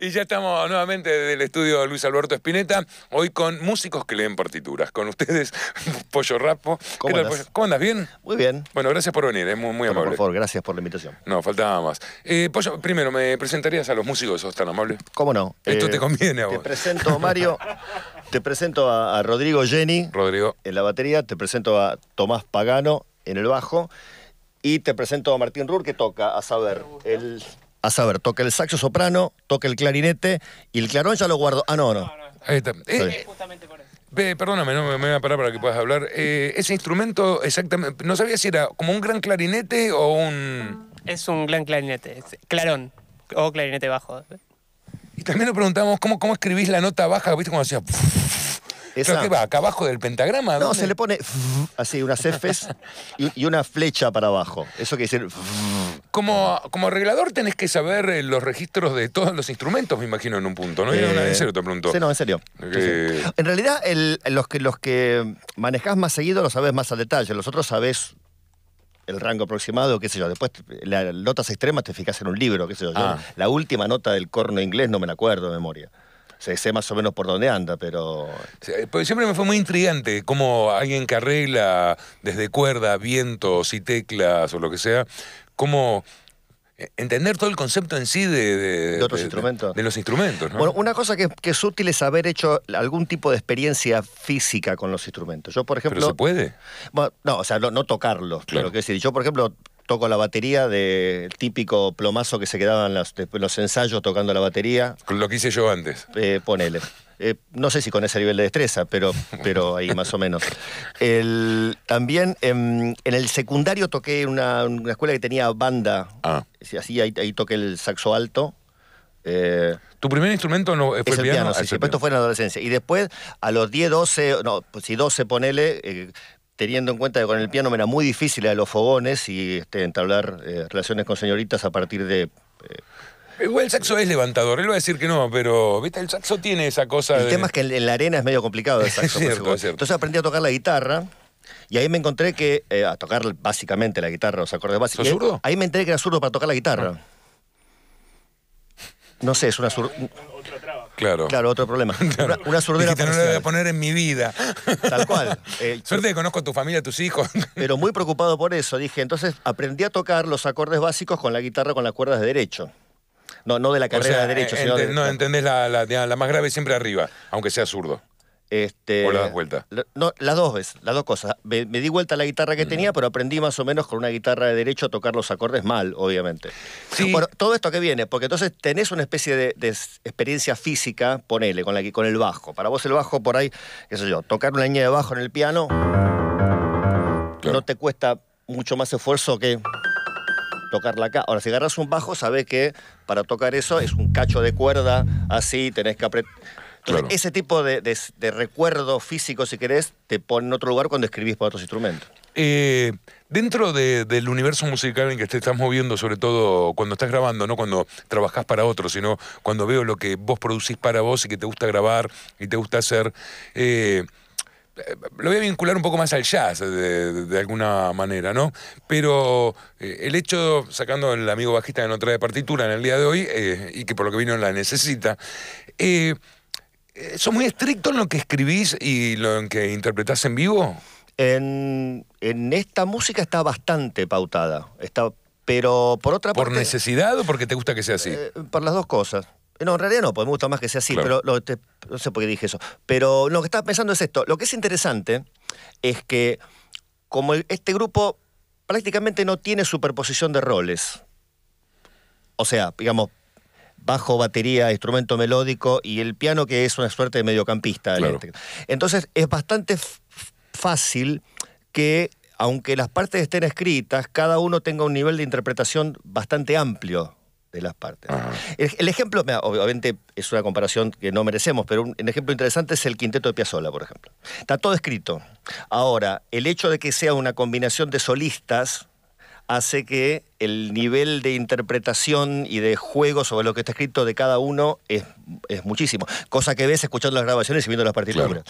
Y ya estamos nuevamente del estudio de Luis Alberto Espineta, hoy con músicos que leen partituras. Con ustedes, Pollo Rapo. ¿Cómo, andas? ¿Bien? Muy bien. Bueno, gracias por venir, es muy, amable. Por favor, gracias por la invitación. No, faltaba más. Eh, Pollo, primero, ¿me presentarías a los músicos? ¿Sos tan amable? ¿Cómo no? Esto te eh, conviene a Te presento, Mario. te presento a, a Rodrigo Jenny. Rodrigo. En la batería. Te presento a Tomás Pagano en el bajo. Y te presento a Martín Rur, que toca, a saber, el a saber, toca el saxo soprano, toca el clarinete y el clarón ya lo guardo. Ah, no, no. Ahí está. perdóname, no me, voy a parar para que puedas hablar. Eh, ese instrumento, exactamente, no sabía si era como un gran clarinete o un... Es un gran clarinete, clarón o clarinete bajo. Y también nos preguntamos cómo, cómo escribís la nota baja, ¿viste? cómo hacía... ¿Pero qué va? ¿Acá abajo del pentagrama? No, se le pone así unas Fs y, una flecha para abajo. Eso que dicen. Como, como arreglador tenés que saber eh, los registros de todos los instrumentos, me imagino, en un punto, ¿no? en eh, serio te pregunto. Sí, no, en serio. Eh, en realidad, los, que, los que manejás más seguido lo sabes más al detalle. Los otros sabés el rango aproximado, qué sé yo. Después, las notas extremas te fijas en un libro, qué sé yo. yo ah. la última nota del corno inglés no me la acuerdo de memoria sé más o menos por dónde anda, pero... siempre me fue muy intrigante cómo alguien que arregla desde cuerda, vientos y teclas o lo que sea, cómo eh, entender todo el concepto en sí de, de, otros instrumentos. De, los instrumentos. ¿no? Bueno, una cosa que, es útil es haber hecho algún tipo de experiencia física con los instrumentos. Yo, por ejemplo. ¿Pero se puede? no, o sea, no, tocarlos. Pero, ¿qué decir? Yo, por ejemplo, toco la batería, del típico plomazo que se quedaban los, ensayos tocando la batería. Lo que hice yo antes. Eh, ponele. Eh, no sé si con ese nivel de destreza, pero, pero ahí más o menos. también em, en, el secundario toqué una, escuela que tenía banda. Ah. Así, ahí, toqué el saxo alto. Eh, ¿Tu primer instrumento no fue el piano? sí, ah, Esto fue en la adolescencia. Y después, a los 10, 12, no, pues si 12 ponele, teniendo en cuenta que con el piano me era muy difícil a los fogones y este, entablar eh, relaciones con señoritas a partir de... Eh, Igual el saxo es levantador, él va a decir que no, pero ¿viste? el saxo tiene esa cosa. El tema es que en, la arena es medio complicado el saxo. Entonces aprendí a tocar la guitarra y ahí me encontré que. Eh, a tocar básicamente la guitarra, los acordes básicos. zurdo? Ahí me enteré que era zurdo para tocar la guitarra. Ah. No sé, es una zurda. Claro. Claro, otro problema. Una, una, que No lo voy a poner en mi vida. Tal cual. Eh, Suerte que conozco a tu familia, a tus hijos. Pero muy preocupado por eso. Dije, entonces aprendí a tocar los acordes básicos con la guitarra con las cuerdas de derecho. No, no de la carrera de derecho, eh, sino de... No, entendés la más grave siempre arriba, aunque sea zurdo. Este, ¿O la das vuelta? no, las dos veces, las dos cosas. Me, di vuelta a la guitarra que mm. tenía, pero aprendí más o menos con una guitarra de derecho a tocar los acordes mal, obviamente. Sí. Bueno, todo esto que viene, porque entonces tenés una especie de, experiencia física, ponele, con, la, con el bajo. Para vos el bajo por ahí, qué sé yo, tocar una línea de bajo en el piano no te cuesta mucho más esfuerzo que tocarla acá. Ahora, si agarras un bajo, sabés que para tocar eso es un cacho de cuerda así, tenés que apretar ese tipo de, de, recuerdo físico, si querés, te pone en otro lugar cuando escribís para otros instrumentos. Eh, dentro del universo musical en que te estás moviendo, sobre todo cuando estás grabando, no cuando trabajás para otros, sino cuando veo lo que vos producís para vos y que te gusta grabar y te gusta hacer, eh, lo voy a vincular un poco más al jazz de, alguna manera, ¿no? Pero eh, el hecho, sacando el amigo bajista que no trae partitura en el día de hoy y que por lo que vino la necesita, eh, ¿Sos muy estrictos en lo que escribís y lo que interpretás en vivo? En, esta música está bastante pautada. Está, pero por otra ¿Por parte. ¿Por necesidad o porque te gusta que sea así? Eh, por las dos cosas. No, en realidad no, porque me gusta más que sea así, pero no sé por qué dije eso. Pero lo que estaba pensando es esto. Lo que es interesante es que, como este grupo prácticamente no tiene superposición de roles. O sea, digamos, bajo, batería, instrumento melódico y el piano que es una suerte de mediocampista. Este Entonces es bastante fácil que aunque las partes estén escritas, cada uno tenga un nivel de interpretación bastante amplio de las partes. El, ejemplo, obviamente es una comparación que no merecemos, pero un, ejemplo interesante es el quinteto de Piazzolla, por ejemplo. Está todo escrito. Ahora, el hecho de que sea una combinación de solistas, hace que el nivel de interpretación y de juego sobre lo que está escrito de cada uno es, muchísimo. Cosa que ves escuchando las grabaciones y viendo las partituras.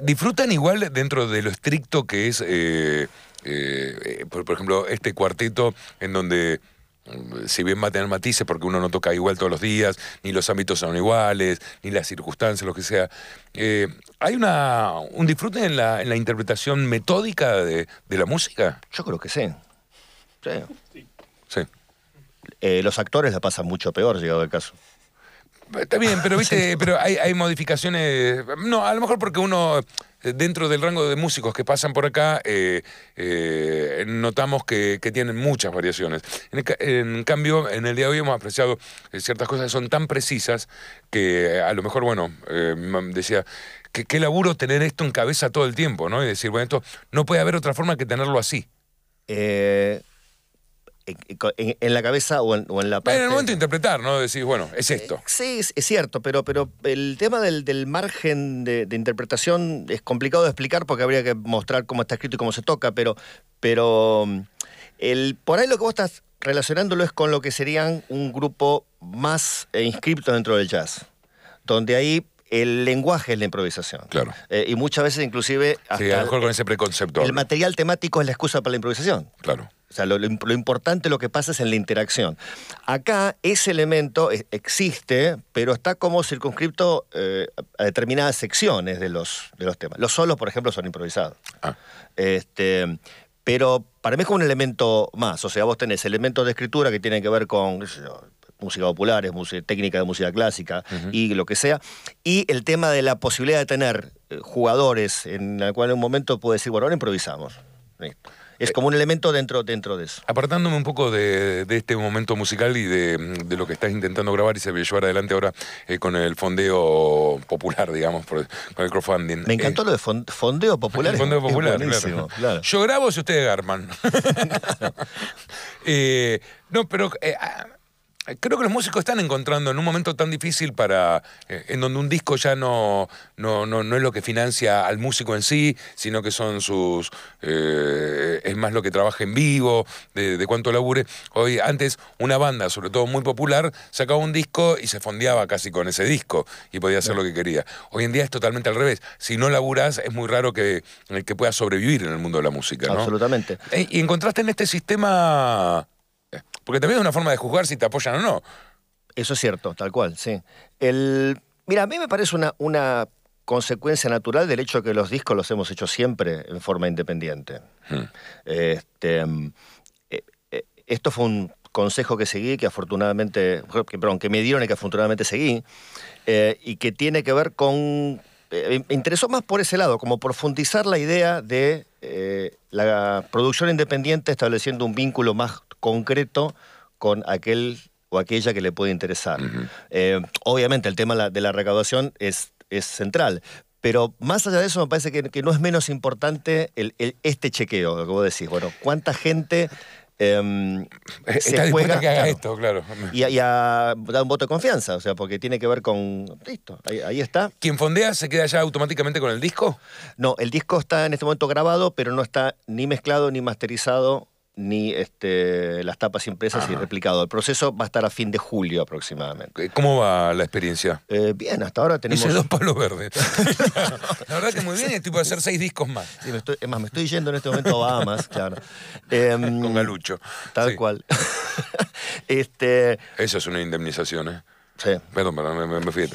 ¿Disfrutan igual dentro de lo estricto que es, eh, eh, por, ejemplo, este cuarteto en donde mm, si bien va a tener matices porque uno no toca igual todos los días, ni los ámbitos son iguales, ni las circunstancias, lo que sea, eh, ¿hay una, un disfrute en la, interpretación metódica de, de, la música? Yo creo que sí. Sí. Eh, los actores la pasan mucho peor, llegado el caso. Está bien, pero viste, pero hay, modificaciones. No, a lo mejor porque uno, eh, dentro del rango de músicos que pasan por acá, eh, notamos que, tienen muchas variaciones. En, cambio, en el día de hoy hemos apreciado ciertas cosas que son tan precisas que a lo mejor, bueno, decía, que, qué laburo tener esto en cabeza todo el tiempo, ¿no? Y decir, bueno, esto no puede haber otra forma que tenerlo así. Eh en, la cabeza o en, la parte. en el momento de interpretar, ¿no? Decís, bueno, es esto. sí, es, cierto, pero, pero el tema del, margen de, interpretación es complicado de explicar porque habría que mostrar cómo está escrito y cómo se toca, pero, pero mm, el, por ahí lo que vos estás relacionándolo es con lo que serían un grupo más eh, inscripto dentro del jazz, donde ahí el lenguaje es la improvisación. Claro. Eh, y muchas veces inclusive... sí, a lo mejor con ese preconcepto. El material temático es la excusa para la improvisación. Claro. O sea, lo, lo, importante lo que pasa es en la interacción. Acá ese elemento e-, existe, pero está como circunscripto eh, a determinadas secciones de los, de los temas. Los solos, por ejemplo, son improvisados. Ah. Este, pero para mí es como un elemento más. O sea, vos tenés elementos de escritura que tienen que ver con música popular, técnica de música clásica y lo que sea. Y el tema de la posibilidad de tener eh, jugadores en el cual en un momento puedes decir, bueno, ahora improvisamos es como un elemento dentro, dentro de eso. Apartándome un poco de, este momento musical y de, lo que estás intentando grabar y se va a llevar adelante ahora eh, con el fondeo popular, digamos, con el crowdfunding. Me encantó eh, lo de fondeo popular. fondeo popular, claro. Yo grabo si ustedes garman. Eh, no, pero ah, creo que los músicos están encontrando en un momento tan difícil para eh, en donde un disco ya no, no, es lo que financia al músico en sí, sino que son sus eh, es más lo que trabaja en vivo, de, cuánto labure. Hoy antes una banda, sobre todo muy popular, sacaba un disco y se fondeaba casi con ese disco y podía hacer lo que quería. Hoy en día es totalmente al revés. Si no laburas es muy raro que el que pueda sobrevivir en el mundo de la música, Absolutamente. Eh, y encontraste en este sistema porque también es una forma de juzgar si te apoyan o no. Eso es cierto, tal cual, sí. El, mira, a mí me parece una, consecuencia natural del hecho que los discos los hemos hecho siempre en forma independiente. Hmm. Este, eh, eh, esto fue un consejo que seguí, que afortunadamente, perdón, que me dieron y que afortunadamente seguí, eh, y que tiene que ver con... me interesó más por ese lado, como profundizar la idea de la producción independiente estableciendo un vínculo más concreto con aquel o aquella que le puede interesar. Eh, obviamente el tema de la recaudación es, es central, pero más allá de eso, me parece que, que no es menos importante el, este chequeo, como decís. Bueno, ¿cuánta gente em, se juega que haga esto, claro. Y, da dar un voto de confianza, o sea, porque tiene que ver con. Listo, ahí, está. ¿Quién fondea se queda ya automáticamente con el disco? No, el disco está en este momento grabado, pero no está ni mezclado ni masterizado ni este, las tapas impresas y replicado. El proceso va a estar a fin de julio aproximadamente. Eh, ¿Cómo va la experiencia? Eh, bien, hasta ahora tenemos... Hice dos palos verdes. la verdad que muy bien, estoy por hacer seis discos más. es más, me estoy yendo en este momento a Bahamas, claro. Em, Con Galucho. Tal cual. este... Eso es una indemnización, ¿eh? Sí. Perdón, me, me, me fui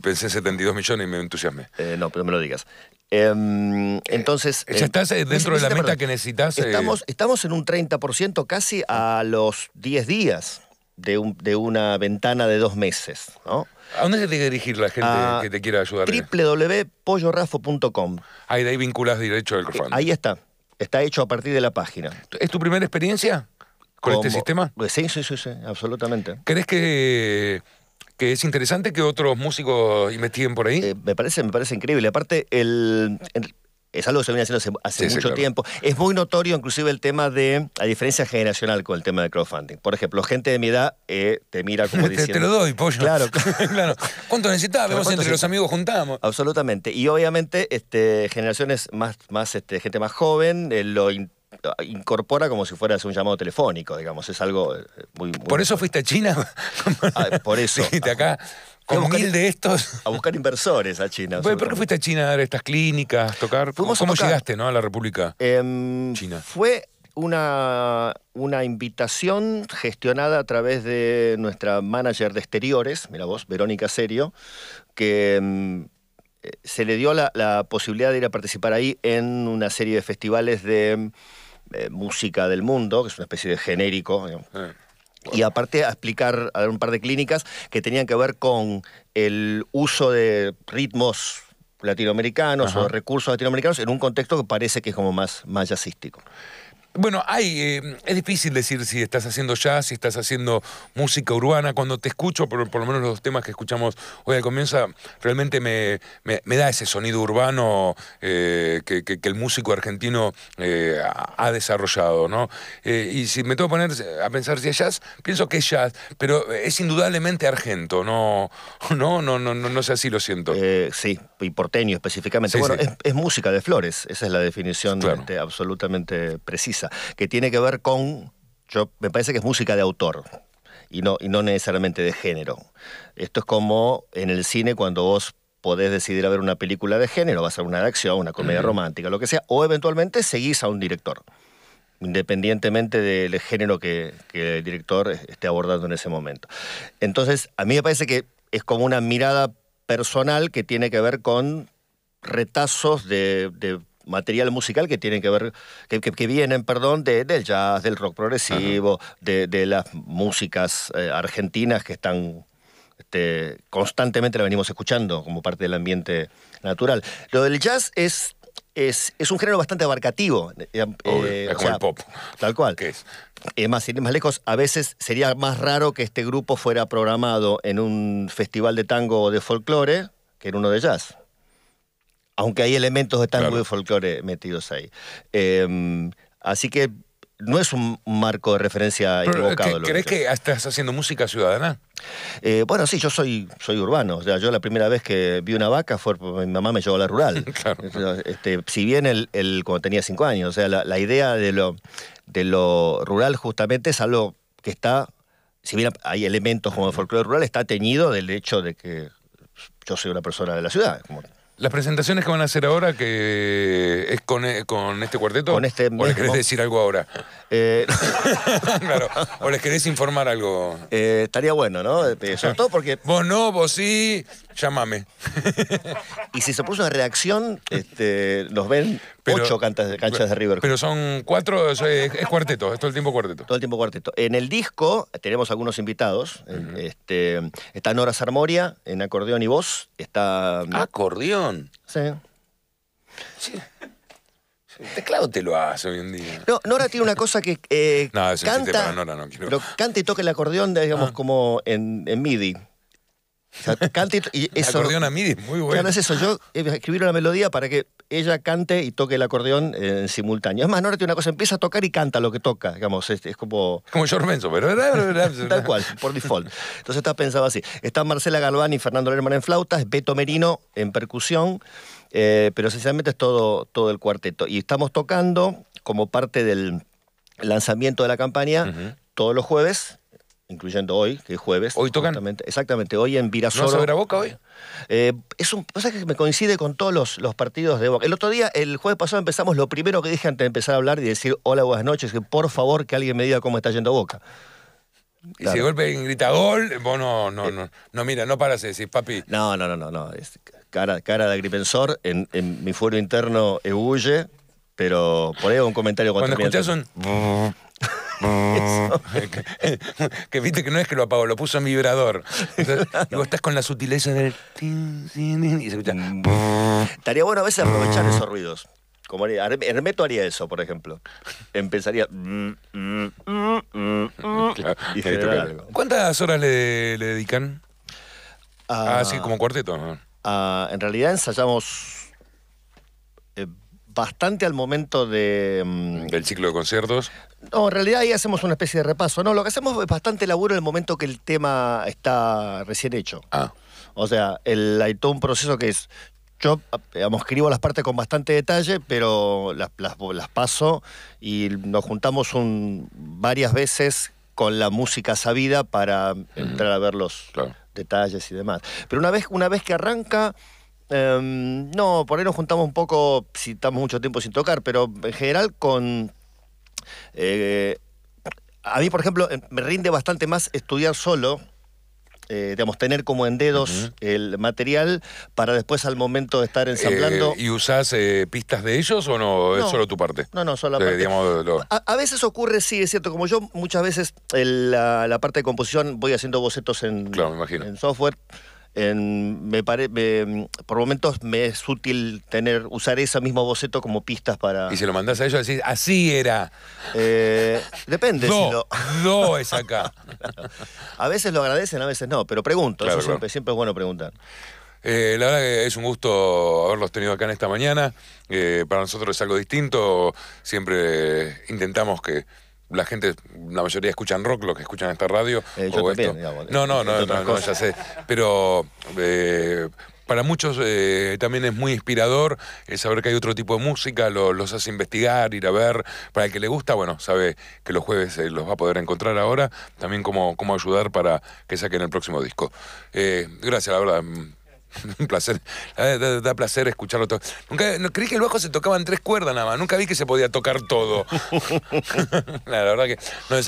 pensé 72 millones y me entusiasmé. Eh, no, pero me lo digas. Em, entonces. Eh, em, estás eh, dentro de la meta que necesitas. Estamos, en un 30% casi a los 10 días de, una ventana de dos meses. ¿no? ¿A dónde se tiene que dirigir la gente que te quiera ayudar? www.pollorafo.com Ahí de ahí vinculas derecho al crowdfunding. Ahí está. Está hecho a partir de la página. ¿Es tu primera experiencia? ¿Con este sistema? Eh, sí, sí, sí, sí, absolutamente. ¿Crees que, que es interesante que otros músicos investiguen por ahí? Eh, me, parece, me parece increíble. Aparte, el, es algo que se viene haciendo hace, mucho tiempo. Es muy notorio inclusive el tema de la diferencia generacional con el tema del crowdfunding. Por ejemplo, gente de mi edad eh, te mira como diciendo... Te, lo doy, pollo. Claro. claro. ¿Cuánto Vemos entre los amigos juntamos. Absolutamente. Y obviamente este, generaciones más, más este, gente más joven lo lo incorpora como si fueras un llamado telefónico, digamos, es algo eh, muy... ¿Por eso fuiste a China? Ah, por eso. Fuiste acá, con mil de estos... A buscar inversores a China. ¿Por qué fuiste a China a dar estas clínicas, tocar? ¿Cómo, llegaste ¿no? a la República em, China? Fue una, una invitación gestionada a través de nuestra manager de exteriores, mira vos, Verónica Serio, que em, eh, se le dio la, posibilidad de ir a participar ahí en una serie de festivales de em, eh, música del mundo, que es una especie de genérico. Ah. Y aparte a explicar, a dar un par de clínicas que tenían que ver con el uso de ritmos latinoamericanos o recursos latinoamericanos en un contexto que parece que es como más, más jazzístico. Bueno, eh, es difícil decir si estás haciendo jazz, si estás haciendo música urbana. Cuando te escucho, por, por lo menos los temas que escuchamos hoy al comienzo, realmente me, da ese sonido urbano eh, que, el músico argentino eh, ha desarrollado, ¿no? y si me tengo que poner a pensar si es jazz, pienso que es jazz, pero es indudablemente argento, no, no, no, no, no, sé si lo siento. sí, y porteño específicamente. bueno, Es, música de flores, esa es la definición este, absolutamente precisa que tiene que ver con, yo me parece que es música de autor. Y no, y no necesariamente de género. Esto es como en el cine cuando vos podés decidir a ver una película de género, vas a ser una de acción, una comedia romántica, lo que sea, o eventualmente seguís a un director, independientemente del género que, el director esté abordando en ese momento. Entonces, a mí me parece que es como una mirada personal que tiene que ver con retazos de material musical que tienen que ver, que, vienen, perdón, de, del jazz, del rock progresivo, de, las músicas eh, argentinas que están este, constantemente la venimos escuchando como parte del ambiente natural. Lo del jazz es es, es, un género bastante abarcativo. Eh, eh, pop. Tal cual. es? más, más lejos, a veces sería más raro que este grupo fuera programado en un festival de tango o de folclore que en uno de jazz aunque hay elementos de tango y folclore metidos ahí. Em, así que no es un marco de referencia equivocado. Eh, ¿Crees que, estás haciendo música ciudadana? Eh, bueno, sí, yo soy, soy urbano. O sea, yo la primera vez que vi una vaca fue mi mamá me llevó a la rural. Este, si bien el, cuando tenía cinco años. O sea, la, idea de lo, de lo rural justamente es algo que está, si bien hay elementos como el folclore rural, está teñido del hecho de que yo soy una persona de la ciudad, como las presentaciones que van a hacer ahora, que es con, eh, con este cuarteto. Con este ¿O les querés decir algo ahora? Eh, claro. ¿O les querés informar algo? Eh, estaría bueno, ¿no? Sobre todo porque. Vos no, vos sí llámame. y si se puso una reacción los este, ven pero, ocho canchas de River. Pero son cuatro, es, cuarteto, es todo el tiempo cuarteto. Todo el tiempo cuarteto. En el disco tenemos algunos invitados. este, está Nora Sarmoria en acordeón y voz. Está. Ah, ¿Acordeón? Sí. sí. El teclado te lo hace hoy en día. No, Nora tiene una cosa que eh, canta, Nora, no quiero. pero canta y toca el acordeón, digamos, ah. como en, en MIDI cante y, acordeón a mí, muy bueno. Claro, es eso. Yo escribir una melodía para que ella cante y toque el acordeón en simultáneo. Es más, Norte, una cosa, empieza a tocar y canta lo que toca, digamos, es, como... Como George pero... Tal cual, por default. Entonces está pensado así. Están Marcela Galván y Fernando Lerman en flautas, Beto Merino en percusión, eh, pero esencialmente es todo, todo el cuarteto. Y estamos tocando como parte del lanzamiento de la campaña todos los jueves incluyendo hoy, que es jueves. Hoy tocan. Exactamente, hoy en Virasoro. ¿No se a Boca hoy? Eh, es un pasa que me coincide con todos los, partidos de Boca. El otro día, el jueves pasado, empezamos lo primero que dije antes de empezar a hablar y decir hola, buenas noches, que por favor que alguien me diga cómo está yendo Boca. Y si de golpe grita gol, eh, vos no, no, eh. no, no, mira, no paras de papi. No, no, no, no, no. cara, cara de agripensor, en, mi fuero interno huye, pero por ahí un comentario cuando Cuando escuchás un... que, viste que no es que lo apagó, lo puso en vibrador. y vos estás con la sutileza del... Y se escucha... Mm. Estaría bueno a veces aprovechar esos ruidos. Como haría, Hermeto haría eso, por ejemplo. Empezaría. Mm, mm, ¿Cuántas horas le, dedican? Así ah, ah. como cuarteto. Ah, en realidad ensayamos eh, bastante al momento de... Mm, ¿Del ciclo de conciertos? No, en realidad ahí hacemos una especie de repaso. No, lo que hacemos es bastante laburo en el momento que el tema está recién hecho. Ah. O sea, el, hay todo un proceso que es... Yo, escribo las partes con bastante detalle, pero las, las, paso y nos juntamos un, varias veces con la música sabida para entrar a ver los detalles y demás. Pero una vez, una vez que arranca, Em, no, por ahí nos juntamos un poco, si estamos mucho tiempo sin tocar, pero en general con... Eh, a mí, por ejemplo, em, me rinde bastante más estudiar solo. Eh, digamos, tener como en dedos el material para después al momento de estar ensamblando. Eh, ¿Y usás pistas de ellos o no? ¿Es solo tu parte? No, no, solo la parte. a, veces ocurre, sí, es cierto, como yo muchas veces la, parte de composición voy haciendo bocetos en, en software me, por momentos me es útil tener usar ese mismo boceto como pistas para. Y se lo mandás a ellos decís, así era. Eh, depende. si lo... es acá. A veces lo agradecen, a veces no, pero pregunto, Siempre, es bueno preguntar. Eh, la verdad que es un gusto haberlos tenido acá en esta mañana. Eh, para nosotros es algo distinto. Siempre intentamos que la gente, la mayoría escuchan rock, los que escuchan esta radio. Eh, o no, no, eh, no, no, no ya sé. Pero eh, para muchos también es muy inspirador el saber que hay otro tipo de música, los hace investigar, ir a ver. Para el que le gusta, bueno, sabe que los jueves los va a poder encontrar ahora, también cómo, cómo ayudar para que saquen el próximo disco. gracias, la verdad. Mm, un placer. Da, placer escucharlo todo. Nunca, creí que el bajo se tocaban tres cuerdas nada más. Nunca vi que se podía tocar todo. la, verdad que,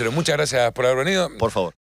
no, muchas gracias por haber venido. Por favor.